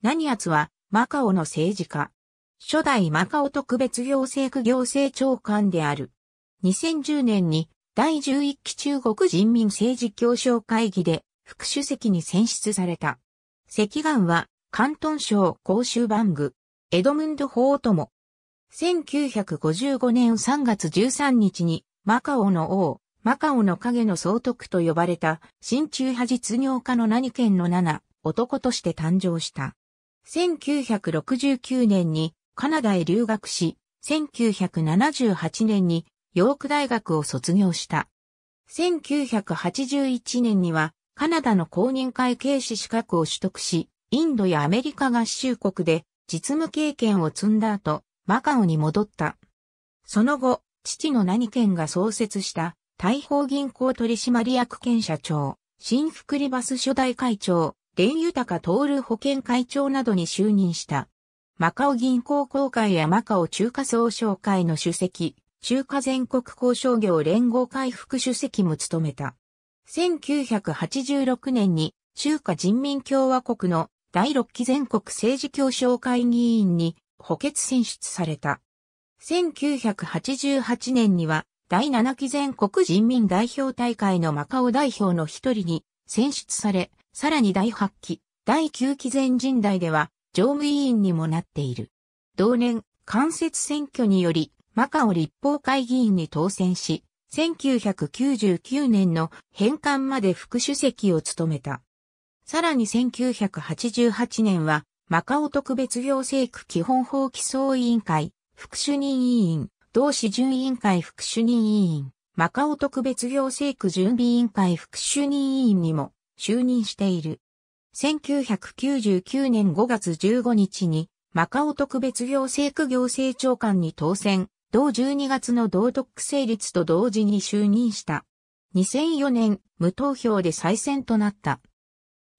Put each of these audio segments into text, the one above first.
何奴は、マカオの政治家。初代マカオ特別行政区行政長官である。2010年に第11期中国人民政治協商会議で副主席に選出された。石岩は関東省公衆番組、エドムンド・ホートも。1955年3月13日にマカオの王、マカオの影の総督と呼ばれた、新中派実業家の何県の七、男として誕生した。1969年にカナダへ留学し、1978年にヨーク大学を卒業した。1981年にはカナダの公認会計士資格を取得し、インドやアメリカ合衆国で実務経験を積んだ後、マカオに戻った。その後、父の何県が創設した大砲銀行取締役兼社長、新福利バス初代会長、蓮豊徹保険会長などに就任した。マカオ銀行公会やマカオ中華総商会の主席、中華全国交渉業連合会副主席も務めた。1986年に中華人民共和国の第6期全国政治協商会議員に補欠選出された。1988年には第7期全国人民代表大会のマカオ代表の一人に選出され、さらに第8期、第9期全人代では、常務委員にもなっている。同年、間接選挙により、マカオ立法会議員に当選し、1999年の返還まで副主席を務めた。さらに1988年は、マカオ特別行政区基本法規則委員会、副主任委員、同市準委員会副主任委員、マカオ特別行政区準備委員会副主任委員にも就任している。1999年5月15日に、マカオ特別行政区行政長官に当選、同12月の道徳成立と同時に就任した。2004年、無投票で再選となった。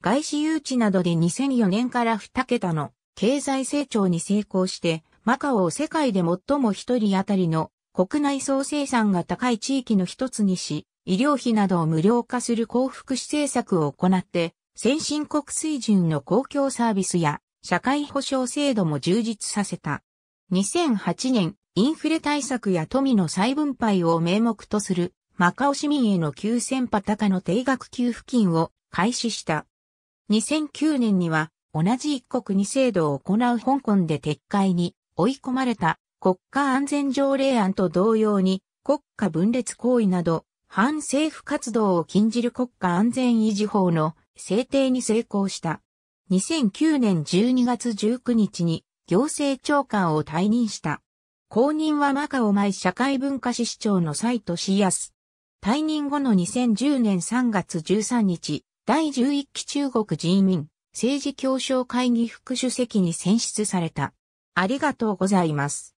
外資誘致などで2004年から2桁の経済成長に成功して、マカオを世界で最も一人当たりの国内総生産が高い地域の一つにし、医療費などを無料化する幸福施政策を行って、先進国水準の公共サービスや社会保障制度も充実させた。2008年、インフレ対策や富の再分配を名目とするマカオ市民への9000の定額給付金を開始した。2009年には同じ一国二制度を行う香港で撤回に追い込まれた国家安全条例案と同様に国家分裂行為など反政府活動を禁じる国家安全維持法の制定に成功した。2009年12月19日に行政長官を退任した。後任はマカオ前社会文化史市長のサイトシアス。退任後の2010年3月13日、第11期中国人民政治協商会議副主席に選出された。ありがとうございます。